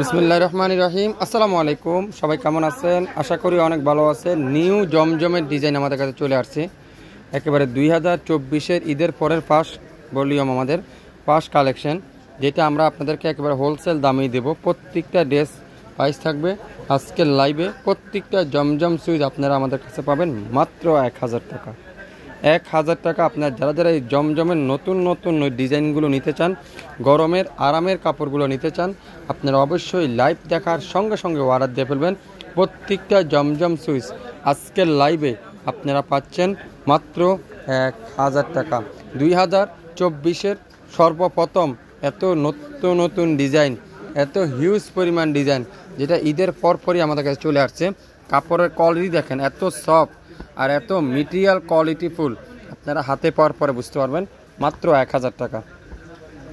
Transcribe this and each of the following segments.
বিসমুল্লাহ রহমান রহিম আসসালামু আলাইকুম সবাই কেমন আছেন আশা করি অনেক ভালো আছে নিউ জমজমের ডিজাইন আমাদের কাছে চলে আসছে একেবারে দুই হাজার চব্বিশের ঈদের পরের ফার্স্ট ভলিউম আমাদের ফার্স্ট কালেকশন যেটা আমরা আপনাদেরকে একেবারে হোলসেল দামেই দেব প্রত্যেকটা ড্রেস প্রাইস থাকবে আজকের লাইভে প্রত্যেকটা জমজম সুইচ আপনারা আমাদের কাছে পাবেন মাত্র এক হাজার টাকা এক হাজার টাকা আপনার যারা যারা এই জমজমের নতুন নতুন ডিজাইনগুলো নিতে চান গরমের আরামের কাপড়গুলো নিতে চান আপনারা অবশ্যই লাইভ দেখার সঙ্গে সঙ্গে অর্ডার দিয়ে ফেলবেন প্রত্যেকটা জমজম সুইচ আজকের লাইভে আপনারা পাচ্ছেন মাত্র এক হাজার টাকা দুই হাজার চব্বিশের সর্বপ্রথম এত নতুন নতুন ডিজাইন এত হিউজ পরিমাণ ডিজাইন যেটা ঈদের পরপরই আমাদের কাছে চলে আসছে কাপড়ের কোয়ালিটি দেখেন এত সফট আর এত মেটেরিয়াল কোয়ালিটি ফুল আপনারা হাতে পাওয়ার পরে বুঝতে পারবেন মাত্র এক হাজার টাকা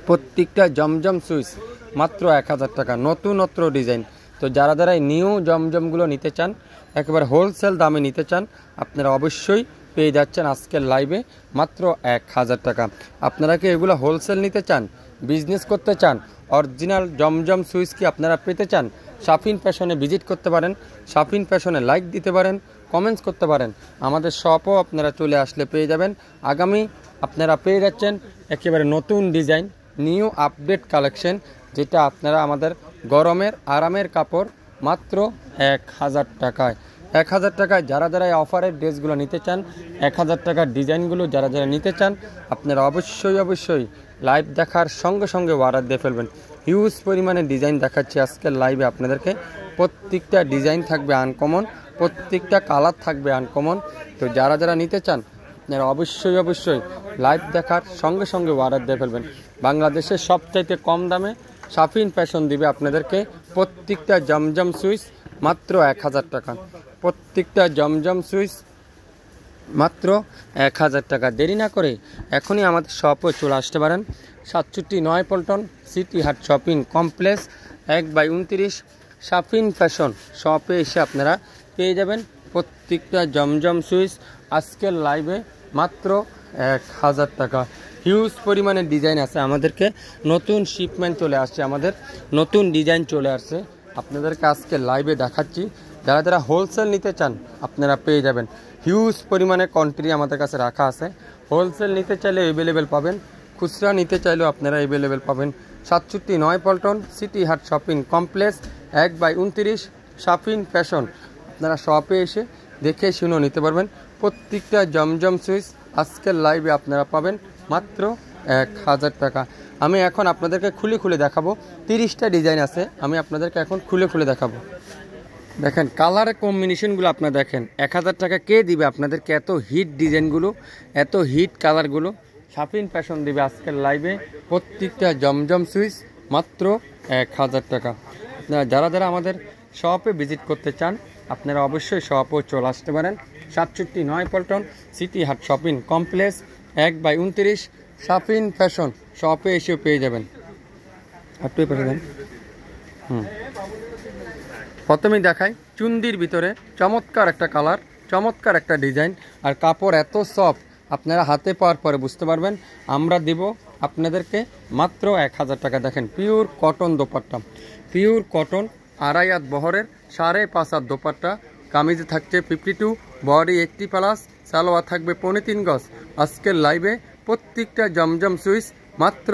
প্রত্যেকটা জমজম সুইচ মাত্র এক হাজার টাকা নতুনত্র ডিজাইন তো যারা যারা নিউ জমজমগুলো নিতে চান একেবারে হোলসেল দামে নিতে চান আপনারা অবশ্যই পেয়ে যাচ্ছেন আজকের লাইভে মাত্র এক হাজার টাকা আপনারা কি এগুলো হোলসেল নিতে চান বিজনেস করতে চান অরিজিনাল জমজম সুইচ কি আপনারা পেতে চান সাফিন ফ্যাশনে ভিজিট করতে পারেন সাফিন ফ্যাশনে লাইক দিতে পারেন কমেন্টস করতে পারেন আমাদের শপও আপনারা চলে আসলে পেয়ে যাবেন আগামী আপনারা পেয়ে যাচ্ছেন একেবারে নতুন ডিজাইন নিউ আপডেট কালেকশন যেটা আপনারা আমাদের গরমের আরামের কাপড় মাত্র এক হাজার টাকায় এক হাজার টাকায় যারা যারা অফারের ড্রেসগুলো নিতে চান এক হাজার টাকার ডিজাইনগুলো যারা যারা নিতে চান আপনারা অবশ্যই অবশ্যই লাইভ দেখার সঙ্গে সঙ্গে অর্ডার দিয়ে ফেলবেন হিউজ পরিমাণে ডিজাইন দেখাচ্ছি আজকের লাইভে আপনাদেরকে প্রত্যেকটা ডিজাইন থাকবে আনকমন প্রত্যেকটা কালার থাকবে আনকমন তো যারা যারা নিতে চান আপনারা অবশ্যই অবশ্যই লাইভ দেখার সঙ্গে সঙ্গে অর্ডার দিয়ে ফেলবেন বাংলাদেশের সবচাইতে কম দামে সাফিন ফ্যাশন দিবে আপনাদেরকে প্রত্যেকটা জমজম সুইচ মাত্র এক হাজার টাকা প্রত্যেকটা জমজম সুইচ মাত্র এক হাজার টাকা দেরি না করে এখনই আমাদের শপে চলে আসতে পারেন সাতষট্টি নয় Paltan city heart shopping complex এক বাই উনত্রিশ সাফিন ফ্যাশন শপে এসে আপনারা পেয়ে যাবেন প্রত্যেকটা জমজম সুইচ আজকের লাইভে মাত্র এক হাজার টাকা হিউজ পরিমাণে ডিজাইন আছে আমাদেরকে নতুন শিপমেন্ট চলে আসছে আমাদের নতুন ডিজাইন চলে আসছে আপনাদেরকে আজকে লাইভে দেখাচ্ছি যারা যারা হোলসেল নিতে চান আপনারা পেয়ে যাবেন হিউজ পরিমাণে কন্ট্রি আমাদের কাছে রাখা আছে হোলসেল নিতে চাইলে অ্যাভেলেবেল পাবেন খুচরা নিতে চাইলেও আপনারা অ্যাভেলেবেল পাবেন সাতষট্টি নয় Paltan city heart shopping complex এক বাই উনত্রিশ শাফিন ফ্যাশন আপনারা শপে এসে দেখে শুনেও নিতে পারবেন প্রত্যেকটা জমজম সুইচ আজকের লাইভে আপনারা পাবেন মাত্র এক হাজার টাকা আমি এখন আপনাদেরকে খুলে খুলে দেখাবো তিরিশটা ডিজাইন আছে আমি আপনাদেরকে এখন খুলে খুলে দেখাবো দেখেন কালার কম্বিনেশনগুলো আপনার দেখেন এক হাজার টাকা কে দিবে আপনাদেরকে এত হিট ডিজাইনগুলো এত হিট কালারগুলো সাফিন ফ্যাশন দিবে আজকের লাইভে প্রত্যেকটা জমজম সুইচ মাত্র এক হাজার টাকা যারা যারা আমাদের শপে ভিজিট করতে চান আপনারা অবশ্যই শপেও চলে আসতে পারেন সাতষট্টি নয় Paltan city heart shopping complex এক বাই উনত্রিশ শপিং ফ্যাশন শপে এসেও পেয়ে যাবেন পেয়ে যাবেন হুম প্রথমেই দেখাই চুন্দির ভিতরে চমৎকার একটা কালার চমৎকার একটা ডিজাইন আর কাপড় এত সফট আপনারা হাতে পাওয়ার পরে বুঝতে পারবেন আমরা দেব আপনাদেরকে মাত্র এক হাজার টাকা দেখেন pure cotton dupatta pure cotton আড়াই হাত বহরের সাড়ে পাঁচ হাত দোপাট্টা কামিজে থাকছে ফিফটি টু বডি একটি প্লাস সালোয়ার থাকবে পনেরো তিন গজ আজকের লাইভে প্রত্যেকটা জমজম সুইচ মাত্র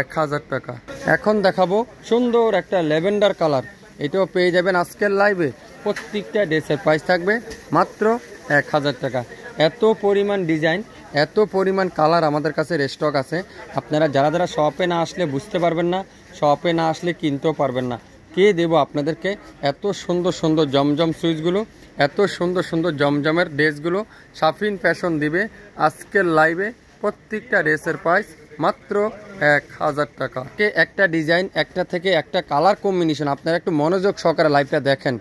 এক হাজার টাকা এখন দেখাবো সুন্দর একটা ল্যাভেন্ডার কালার এটাও পেয়ে যাবেন আজকের লাইভে প্রত্যেকটা ড্রেসের প্রাইস থাকবে মাত্র এক হাজার টাকা এত পরিমাণ ডিজাইন এত পরিমাণ কালার আমাদের কাছে স্টক আছে আপনারা যারা যারা শপে না আসলে বুঝতে পারবেন না শপে না আসলে কিনতেও পারবেন না কে দেব আপনাদেরকে এত সুন্দর সুন্দর জমজম সুইচগুলো এত সুন্দর সুন্দর জমজমের ড্রেসগুলো সাফিন ফ্যাশন দিবে আজকের লাইভে প্রত্যেকটা ড্রেসের প্রাইস মাত্র এক হাজার টাকা কে একটা ডিজাইন একটা থেকে একটা কালার কম্বিনেশন আপনারা একটু মনোযোগ সহকারে লাইভটা দেখেন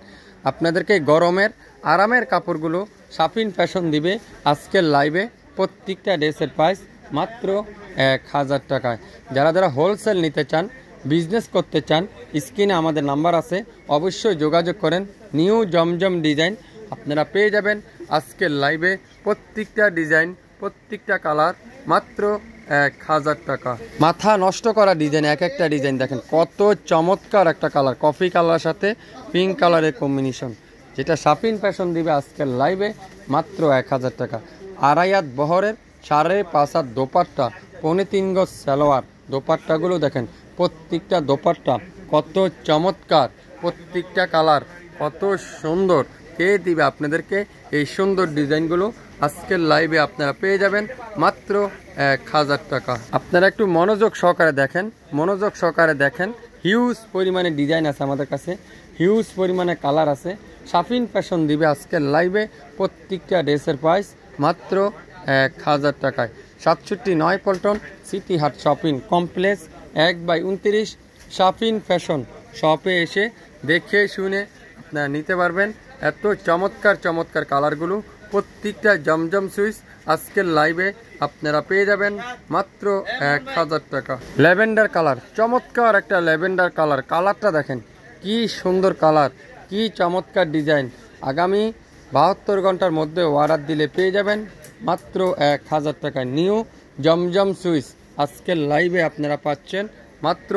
আপনাদেরকে গরমের আরামের কাপড়গুলো সাফিন ফ্যাশন দিবে আজকের লাইভে প্রত্যেকটা ড্রেসের প্রাইস মাত্র এক হাজার টাকায় যারা যারা হোলসেল নিতে চান বিজনেস করতে চান স্ক্রিনে আমাদের নাম্বার আছে অবশ্যই যোগাযোগ করেন নিউ জমজম ডিজাইন আপনারা পেয়ে যাবেন আজকের লাইভে প্রত্যেকটা ডিজাইন প্রত্যেকটা কালার মাত্র এক হাজার টাকা মাথা নষ্ট করা ডিজাইন এক একটা ডিজাইন দেখেন কত চমৎকার একটা কালার কফি কালার সাথে পিঙ্ক কালারের কম্বিনেশন যেটা সাপিন ফ্যাশন দিবে আজকের লাইভে মাত্র এক হাজার টাকা আড়াইয়াত বহরের সাড়ে পাঁচ হাত দোপাট্টা পৌনে তিন গজ সালোয়ার দোপাট্টাগুলো দেখেন প্রত্যেকটা দোপারটা কত চমৎকার প্রত্যেকটা কালার কত সুন্দর কে দিবে আপনাদেরকে এই সুন্দর ডিজাইনগুলো আজকের লাইভে আপনারা পেয়ে যাবেন মাত্র এক হাজার টাকা আপনারা একটু মনোযোগ সহকারে দেখেন মনোযোগ সহকারে দেখেন হিউজ পরিমাণে ডিজাইন আছে আমাদের কাছে হিউজ পরিমাণে কালার আছে সাফিন ফ্যাশন দিবে আজকের লাইভে প্রত্যেকটা ড্রেসের প্রাইস মাত্র এক হাজার টাকায় সাতষট্টি নয় Paltan city heart shopping complex এক বাই উনত্রিশ সাফিন ফ্যাশন শপে এসে দেখে শুনে আপনারা নিতে পারবেন এত চমৎকার চমৎকার কালারগুলো প্রত্যেকটা জমজম সুইচ আজকের লাইভে আপনারা পেয়ে যাবেন মাত্র এক হাজার টাকা ল্যাভেন্ডার কালার চমৎকার একটা ল্যাভেন্ডার কালার কালারটা দেখেন কি সুন্দর কালার কি চমৎকার ডিজাইন আগামী বাহাত্তর ঘন্টার মধ্যে অর্ডার দিলে পেয়ে যাবেন মাত্র এক হাজার টাকা নিউ জমজম সুইচ আজকের লাইভে আপনারা পাচ্ছেন মাত্র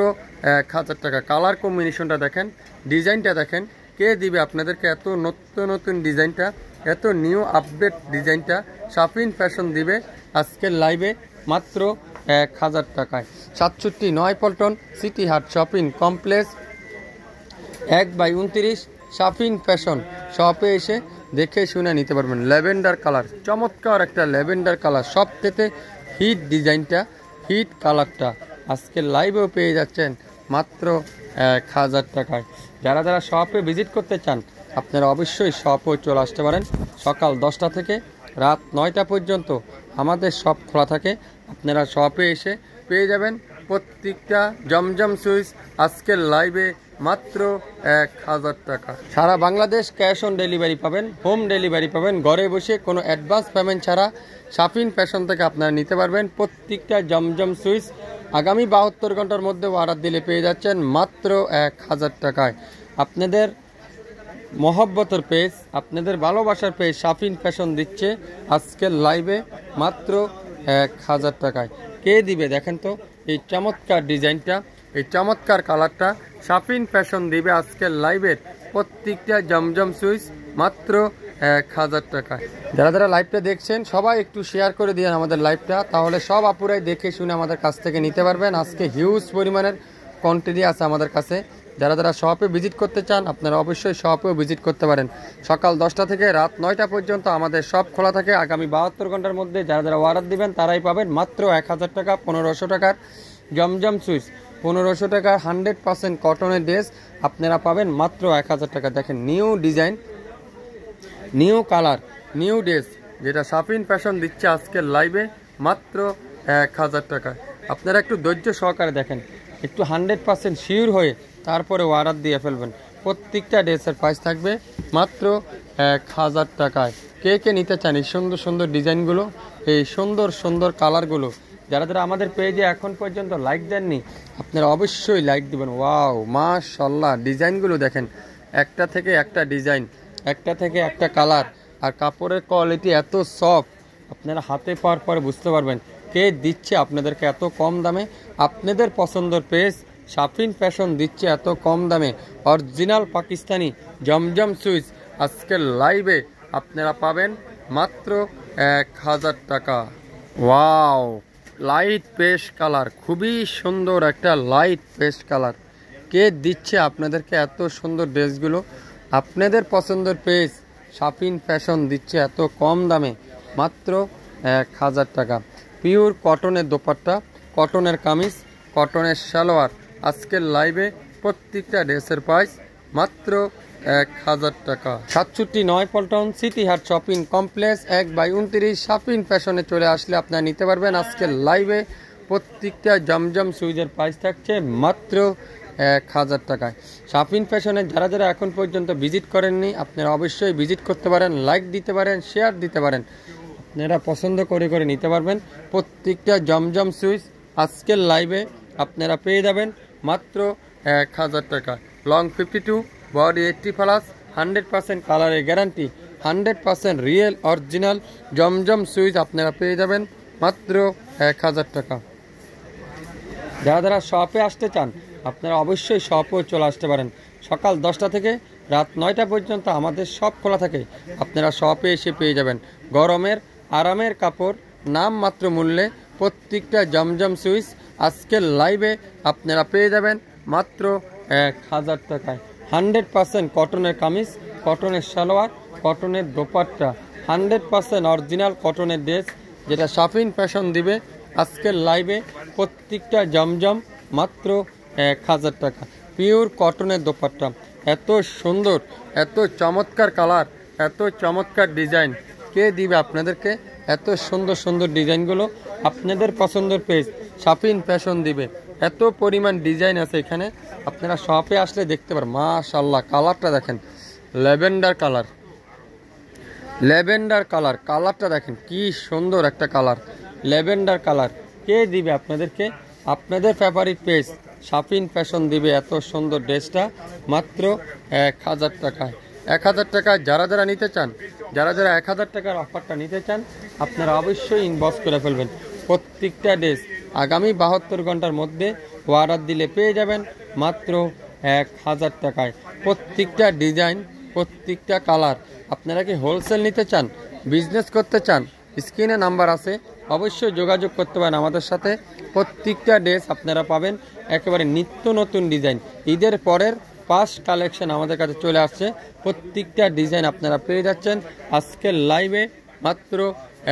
এক হাজার টাকা কালার কম্বিনেশনটা দেখেন ডিজাইনটা দেখেন কে দিবে আপনাদেরকে এত নতুন নতুন ডিজাইনটা এত নিউ আপডেট ডিজাইনটা সাফিন ফ্যাশন দিবে আজকের লাইভে মাত্র এক হাজার টাকায় সাতষট্টি নয় Paltan city heart shopping complex এক বাই উনত্রিশ সাফিন ফ্যাশন শপে এসে দেখে শুনে নিতে পারবেন ল্যাভেন্ডার কালার চমৎকার একটা ল্যাভেন্ডার কালার সব থেকে হিট ডিজাইনটা হিট কালারটা আজকে লাইভেও পেয়ে যাচ্ছেন মাত্র এক হাজার টাকায় যারা যারা শপে ভিজিট করতে চান আপনারা অবশ্যই শপে চলে আসতে পারেন সকাল দশটা থেকে রাত নয়টা পর্যন্ত আমাদের শপ খোলা থাকে আপনারা শপে এসে পেয়ে যাবেন প্রত্যেকটা জমজম সুইচ আজকের লাইভে মাত্র এক হাজার টাকা সারা বাংলাদেশ ক্যাশ অন ডেলিভারি পাবেন হোম ডেলিভারি পাবেন ঘরে বসে কোনো অ্যাডভান্স পেমেন্ট ছাড়া সাফিন ফ্যাশন থেকে আপনারা নিতে পারবেন প্রত্যেকটা জমজম সুইচ আগামী বাহাত্তর ঘন্টার মধ্যে অর্ডার দিলে পেয়ে যাচ্ছেন মাত্র এক হাজার টাকায় আপনাদের মহব্বতর পেজ আপনাদের ভালোবাসার পেজ সাফিন ফ্যাশন দিচ্ছে আজকের লাইভে মাত্র এক হাজার টাকায় কে দিবে দেখেন তো এই চমৎকার ডিজাইনটা এই চমৎকার কালারটা সাফিন ফ্যাশন দিবে আজকের লাইভের প্রত্যেকটা জমজম সুইচ মাত্র এক হাজার টাকা যারা যারা লাইভটা দেখছেন সবাই একটু শেয়ার করে দিয়ে আমাদের লাইভটা তাহলে সব আপুরাই দেখে শুনে আমাদের কাছ থেকে নিতে পারবেন আজকে হিউজ পরিমাণের কোয়ান্টিটি আছে আমাদের কাছে যারা যারা শপে ভিজিট করতে চান আপনারা অবশ্যই শপেও ভিজিট করতে পারেন সকাল দশটা থেকে রাত নয়টা পর্যন্ত আমাদের শপ খোলা থাকে আগামী বাহাত্তর ঘন্টার মধ্যে যারা যারা অর্ডার দিবেন তারাই পাবেন মাত্র এক হাজার টাকা পনেরোশো টাকার জমজম সুইচ পনেরোশো টাকার হান্ড্রেড পার্সেন্ট কটনের ড্রেস আপনারা পাবেন মাত্র এক হাজার টাকা দেখেন new design new colour new dress যেটা সাফিন ফ্যাশন দিচ্ছে আজকের লাইভে মাত্র এক হাজার টাকা আপনারা একটু ধৈর্য সহকারে দেখেন একটু হান্ড্রেড পার্সেন্ট শিওর হয়ে তারপরে অর্ডার দিয়ে ফেলবেন প্রত্যেকটা ড্রেসের প্রাইস থাকবে মাত্র এক হাজার টাকায় কে কে নিতে চান এই সুন্দর সুন্দর ডিজাইনগুলো এই সুন্দর সুন্দর কালারগুলো যারা যারা আমাদের পেজে এখন পর্যন্ত লাইক দেননি আপনারা অবশ্যই লাইক দেবেন ওয়াও মাশাল্লাহ ডিজাইনগুলো দেখেন একটা থেকে একটা ডিজাইন একটা থেকে একটা কালার আর কাপড়ের কোয়ালিটি এত সফট আপনারা হাতে পাওয়ার পরে বুঝতে পারবেন কে দিচ্ছে আপনাদেরকে এত কম দামে আপনাদের পছন্দের পেজ সাফিন ফ্যাশন দিচ্ছে এত কম দামে অরিজিনাল পাকিস্তানি জমজম সুইচ আজকের লাইভে আপনারা পাবেন মাত্র এক হাজার টাকা ওয়াও লাইট পেস্ট কালার খুবই সুন্দর একটা লাইট পেস্ট কালার কে দিচ্ছে আপনাদেরকে এত সুন্দর ড্রেসগুলো আপনাদের পছন্দের পেজ শাপিন ফ্যাশন দিচ্ছে এত কম দামে মাত্র এক হাজার টাকা পিওর কটনের দোপাট্টা কটনের কামিজ কটনের সালোয়ার আজকের লাইভে প্রত্যেকটা ড্রেসের প্রাইস মাত্র এক হাজার টাকা সাতষট্টি নয় পল্টন সিটিহাট শপিং কমপ্লেক্স এক বাই উনত্রিশ শপিং ফ্যাশনে চলে আসলে আপনারা নিতে পারবেন আজকে লাইভে প্রত্যেকটা জমজম সুইজের প্রাইস থাকছে মাত্র এক হাজার টাকায় শাপিং ফ্যাশনে যারা যারা এখন পর্যন্ত ভিজিট করেননি আপনারা অবশ্যই ভিজিট করতে পারেন লাইক দিতে পারেন শেয়ার দিতে পারেন আপনারা পছন্দ করে করে নিতে পারবেন প্রত্যেকটা জমজম সুইচ আজকের লাইভে আপনারা পেয়ে যাবেন মাত্র এক হাজার টাকা long fifty two body eighty plus hundred percent কালারের guarantee hundred percent real original জমজম সুইচ আপনারা পেয়ে যাবেন মাত্র এক হাজার টাকা যারা যারা শপে আসতে চান আপনারা অবশ্যই শপেও চলে আসতে পারেন সকাল দশটা থেকে রাত নয়টা পর্যন্ত আমাদের সব খোলা থাকে আপনারা শপে এসে পেয়ে যাবেন গরমের আরামের কাপড় নাম মাত্র মূল্যে প্রত্যেকটা জমজম সুইচ আজকের লাইভে আপনারা পেয়ে যাবেন মাত্র এক হাজার টাকায় হান্ড্রেড পারসেন্ট কটনের কামিজ কটনের সালোয়ার কটনের দোপাট্টা হান্ড্রেড পারসেন্ট অরিজিনাল কটনের ড্রেস যেটা শাফিন ফ্যাশন দিবে আজকের লাইভে প্রত্যেকটা জমজম মাত্র এক হাজার টাকা পিওর কটনের দোপাট্টা এত সুন্দর এত চমৎকার কালার এত চমৎকার ডিজাইন কে দিবে আপনাদেরকে এত সুন্দর সুন্দর ডিজাইনগুলো আপনাদের পছন্দের পেজ শাফিন ফ্যাশন দিবে এত পরিমাণ ডিজাইন আছে এখানে আপনারা শপে আসলে দেখতে পারেন মাশাল্লাহ কালারটা দেখেন ল্যাভেন্ডার কালার ল্যাভেন্ডার কালার কালারটা দেখেন কি সুন্দর একটা কালার ল্যাভেন্ডার কালার কে দিবে আপনাদেরকে আপনাদের ফেভারিট পেজ সাফিন ফ্যাশন দিবে এত সুন্দর ড্রেসটা মাত্র এক হাজার টাকায় এক হাজার টাকায় যারা যারা নিতে চান যারা যারা এক হাজার টাকার অফারটা নিতে চান আপনারা অবশ্যই ইনবক্স করে ফেলবেন প্রত্যেকটা ড্রেস আগামী বাহাত্তর ঘন্টার মধ্যে অর্ডার দিলে পেয়ে যাবেন মাত্র এক হাজার টাকায় প্রত্যেকটা ডিজাইন প্রত্যেকটা কালার আপনারা কি হোলসেল নিতে চান বিজনেস করতে চান স্ক্রিনে নাম্বার আছে অবশ্যই যোগাযোগ করতে পারেন আমাদের সাথে প্রত্যেকটা ড্রেস আপনারা পাবেন একেবারে নিত্য নতুন ডিজাইন ঈদের পরের পাঁচ কালেকশন আমাদের কাছে চলে আসছে প্রত্যেকটা ডিজাইন আপনারা পেয়ে যাচ্ছেন আজকের লাইভে মাত্র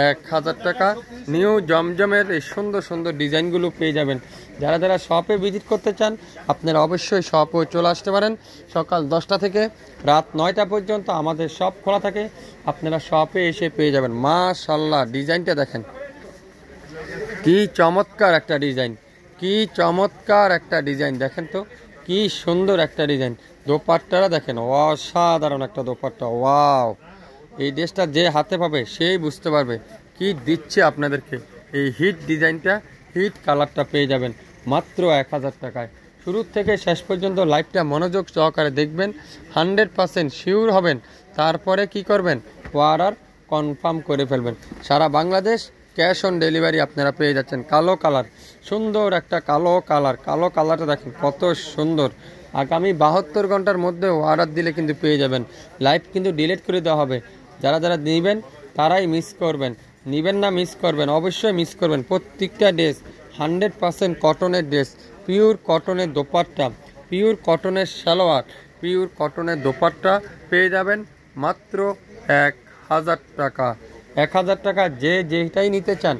এক হাজার টাকা নিউ জমজমের এই সুন্দর সুন্দর ডিজাইনগুলো পেয়ে যাবেন যারা যারা শপে ভিজিট করতে চান আপনারা অবশ্যই শপে চলে আসতে পারেন সকাল দশটা থেকে রাত নয়টা পর্যন্ত আমাদের শপ খোলা থাকে আপনারা শপে এসে পেয়ে যাবেন মাশাল্লাহ ডিজাইনটা দেখেন কি চমৎকার একটা ডিজাইন কি চমৎকার একটা ডিজাইন দেখেন তো কি সুন্দর একটা ডিজাইন দোপাট্টারা দেখেন অসাধারণ একটা দোপাট্টা ওয়াও এই ড্রেসটা যে হাতে পাবে সেই বুঝতে পারবে কি দিচ্ছে আপনাদেরকে এই হিট ডিজাইনটা হিট কালারটা পেয়ে যাবেন মাত্র এক হাজার টাকায় শুরু থেকে শেষ পর্যন্ত লাইফটা মনোযোগ সহকারে দেখবেন হান্ড্রেড পারসেন্ট শিওর হবেন তারপরে কি করবেন অর্ডার কনফার্ম করে ফেলবেন সারা বাংলাদেশ ক্যাশ অন ডেলিভারি আপনারা পেয়ে যাচ্ছেন কালো কালার সুন্দর একটা কালো কালার কালো কালারটা দেখেন কত সুন্দর আগামী বাহাত্তর ঘন্টার মধ্যে অর্ডার দিলে কিন্তু পেয়ে যাবেন লাইভ কিন্তু ডিলিট করে দেওয়া হবে যারা যারা নেবেন তারাই মিস করবেন নেবেন না মিস করবেন অবশ্যই মিস করবেন প্রত্যেকটা ড্রেস হান্ড্রেড পারসেন্ট কটনের ড্রেস পিওর কটনের দোপাট্টা পিওর কটনের সালোয়ার পিওর কটনের দোপাট্টা পেয়ে যাবেন মাত্র এক হাজার টাকা এক হাজার টাকা যে যেটাই নিতে চান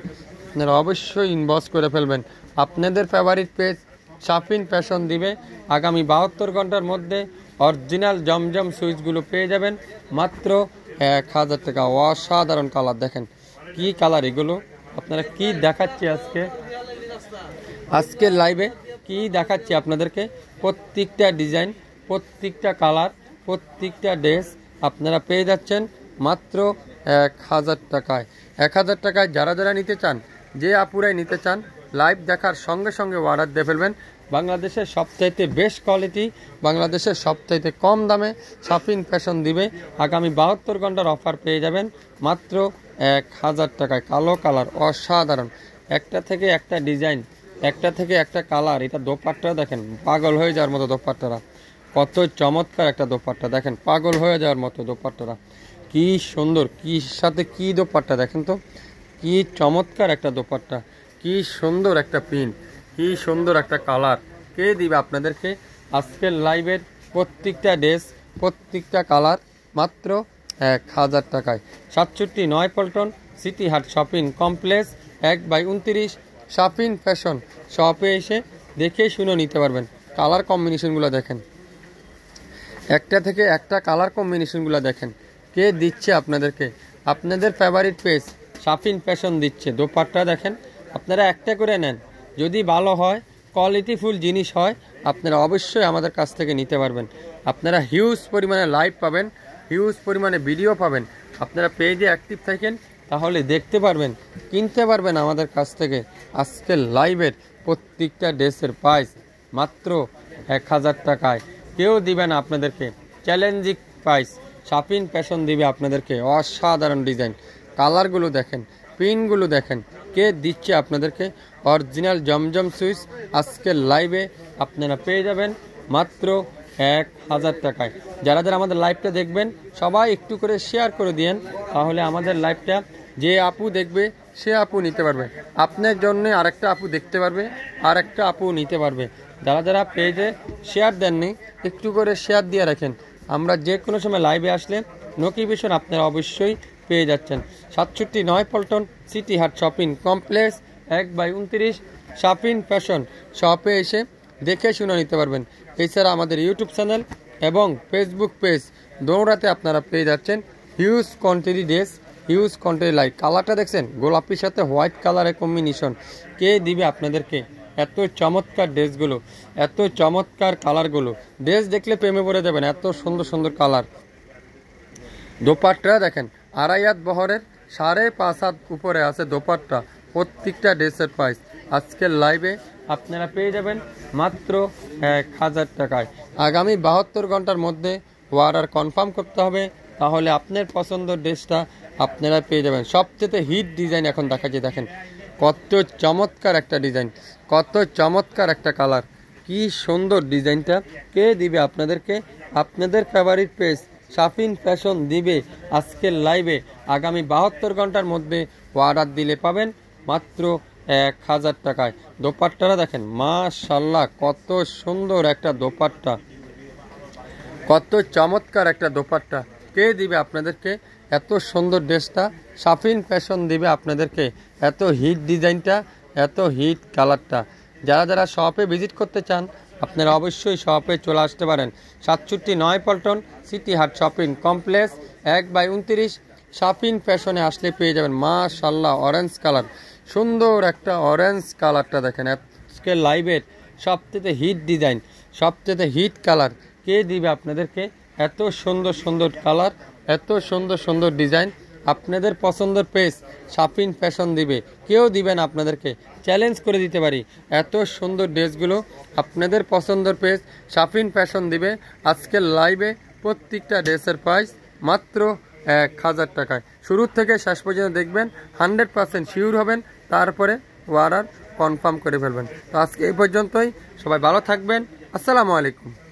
আপনারা অবশ্যই ইনবক্স করে ফেলবেন আপনাদের ফেভারিট পেজ সাফিন ফ্যাশন দিবে আগামী বাহাত্তর ঘন্টার মধ্যে অরিজিনাল জমজম সুইচগুলো পেয়ে যাবেন মাত্র এক হাজার টাকা অসাধারণ কালার দেখেন কি কালার এগুলো আপনারা কি দেখাচ্ছি আজকে আজকের লাইভে কি দেখাচ্ছি আপনাদেরকে প্রত্যেকটা ডিজাইন প্রত্যেকটা কালার প্রত্যেকটা ড্রেস আপনারা পেয়ে যাচ্ছেন মাত্র এক হাজার টাকায় এক হাজার টাকায় যারা যারা নিতে চান যে আপুরাই নিতে চান লাইভ দেখার সঙ্গে সঙ্গে অর্ডার দিয়ে ফেলবেন বাংলাদেশের সবচাইতে বেস্ট কোয়ালিটি বাংলাদেশের সবচাইতে কম দামে শাপিং ফ্যাশন দিবে আগামী বাহাত্তর ঘন্টার অফার পেয়ে যাবেন মাত্র এক হাজার টাকায় কালো কালার অসাধারণ একটা থেকে একটা ডিজাইন একটা থেকে একটা কালার এটা দোপাট্টা দেখেন পাগল হয়ে যাওয়ার মতো দোপাট্টারা কত চমৎকার একটা দোপাট্টা দেখেন পাগল হয়ে যাওয়ার মতো দোপাট্টারা কি সুন্দর কি সাথে কি দোপাট্টা দেখেন তো কি চমৎকার একটা দোপাট্টা কি সুন্দর একটা প্রিন্ট কি সুন্দর একটা কালার কে দিবে আপনাদেরকে আজকের লাইভের প্রত্যেকটা ড্রেস প্রত্যেকটা কালার মাত্র এক হাজার টাকায় সাতষট্টি নয় পল্টন সিটিহাট শপিং কমপ্লেক্স এক বাই উনত্রিশ শপিং ফ্যাশন শপে এসে দেখে শুনে নিতে পারবেন কালার কম্বিনেশনগুলো দেখেন একটা থেকে একটা কালার কম্বিনেশনগুলো দেখেন কে দিচ্ছে আপনাদেরকে আপনাদের ফেভারিট পেজ শাফিন ফ্যাশন দিচ্ছে দোপাট্টা দেখেন আপনারা একটা করে নেন যদি ভালো হয় কোয়ালিটিফুল জিনিস হয় আপনারা অবশ্যই আমাদের কাছ থেকে নিতে পারবেন আপনারা হিউজ পরিমাণে লাইভ পাবেন হিউজ পরিমাণে ভিডিও পাবেন আপনারা পেজে অ্যাক্টিভ থাকেন তাহলে দেখতে পারবেন কিনতে পারবেন আমাদের কাছ থেকে আজকে লাইভের প্রত্যেকটা ড্রেসের প্রাইস মাত্র এক হাজার টাকায় কেউ দিবেন আপনাদেরকে চ্যালেঞ্জিং প্রাইস শাপিন প্যাশন দিবে আপনাদেরকে অসাধারণ ডিজাইন কালারগুলো দেখেন পিনগুলো দেখেন কে দিচ্ছে আপনাদেরকে অরিজিনাল জমজম সুইচ আজকে লাইভে আপনারা পেয়ে যাবেন মাত্র এক হাজার টাকায় যারা যারা আমাদের লাইভটা দেখবেন সবাই একটু করে শেয়ার করে দিয়েন তাহলে আমাদের লাইভটা যে আপু দেখবে সে আপু নিতে পারবে আপনার জন্যে আরেকটা আপু দেখতে পারবে আর একটা আপু নিতে পারবে যারা যারা পেজে শেয়ার দেননি একটু করে শেয়ার দিয়ে রাখেন আমরা যে কোনো সময় লাইভে আসলে নোটিফিকেশন আপনারা অবশ্যই পেয়ে যাচ্ছেন সাতষট্টি নয় Paltan city heart shopping complex এক বাই উনত্রিশ শপিং ফ্যাশন শপে এসে দেখে শুনে নিতে পারবেন এছাড়া আমাদের ইউটিউব চ্যানেল এবং ফেসবুক পেজ দৌড়াতে আপনারা পেয়ে যাচ্ছেন huge quantity dress huge quantity like কালারটা দেখছেন গোলাপির সাথে হোয়াইট কালারের কম্বিনেশন কে দিবে আপনাদেরকে এত চমৎকার ড্রেসগুলো এত চমৎকার কালারগুলো ড্রেস দেখলে প্রেমে পড়ে যাবেন এত সুন্দর সুন্দর কালার দোপাট্টা দেখেন আড়াই হাত বহরের সাড়ে পাঁচ হাত উপরে আছে দোপারটা প্রত্যেকটা ড্রেসের প্রাইস আজকের লাইভে আপনারা পেয়ে যাবেন মাত্র এক হাজার টাকায় আগামী বাহাত্তর ঘন্টার মধ্যে অর্ডার কনফার্ম করতে হবে তাহলে আপনার পছন্দের ড্রেসটা আপনারা পেয়ে যাবেন সবচেয়ে হিট ডিজাইন এখন দেখা যায় দেখেন কত চমৎকার একটা ডিজাইন কত চমৎকার একটা কালার কি সুন্দর ডিজাইনটা কে দিবে আপনাদেরকে আপনাদের ফেভারিট পেজ সাফিন ফ্যাশন দিবে আজকের লাইভে আগামী বাহাত্তর ঘন্টার মধ্যে অর্ডার দিলে পাবেন মাত্র এক হাজার টাকায় দোপাট্টারা দেখেন মা মাশাল্লাহ কত সুন্দর একটা দোপাট্টা কত চমৎকার একটা দোপাট্টা কে দিবে আপনাদেরকে এত সুন্দর ড্রেসটা সাফিন ফ্যাশন দিবে আপনাদেরকে এত হিট ডিজাইনটা এত হিট কালারটা যারা যারা শপে ভিজিট করতে চান আপনারা অবশ্যই শপে চলে আসতে পারেন সাতষট্টি নয় Paltan city heart shopping complex এক বাই উনত্রিশ শপিং ফ্যাশনে আসলে পেয়ে যাবেন মাশাল্লাহ অরেঞ্জ কালার সুন্দর একটা অরেঞ্জ কালারটা দেখেন আজকে লাইভের থেকে হিট ডিজাইন থেকে হিট কালার কে দিবে আপনাদেরকে এত সুন্দর সুন্দর কালার এত সুন্দর সুন্দর ডিজাইন আপনাদের পছন্দের পেজ সাফিন ফ্যাশন দিবে কেউ দিবেন আপনাদেরকে চ্যালেঞ্জ করে দিতে পারি এত সুন্দর ড্রেসগুলো আপনাদের পছন্দের পেজ সাফিন ফ্যাশন দিবে আজকের লাইভে প্রত্যেকটা ড্রেসের প্রাইস মাত্র এক হাজার টাকায় শুরুর থেকে শেষ পর্যন্ত দেখবেন হান্ড্রেড পারসেন্ট শিওর হবেন তারপরে আর কনফার্ম করে ফেলবেন তো আজকে এই পর্যন্তই সবাই ভালো থাকবেন আসসালামু আলাইকুম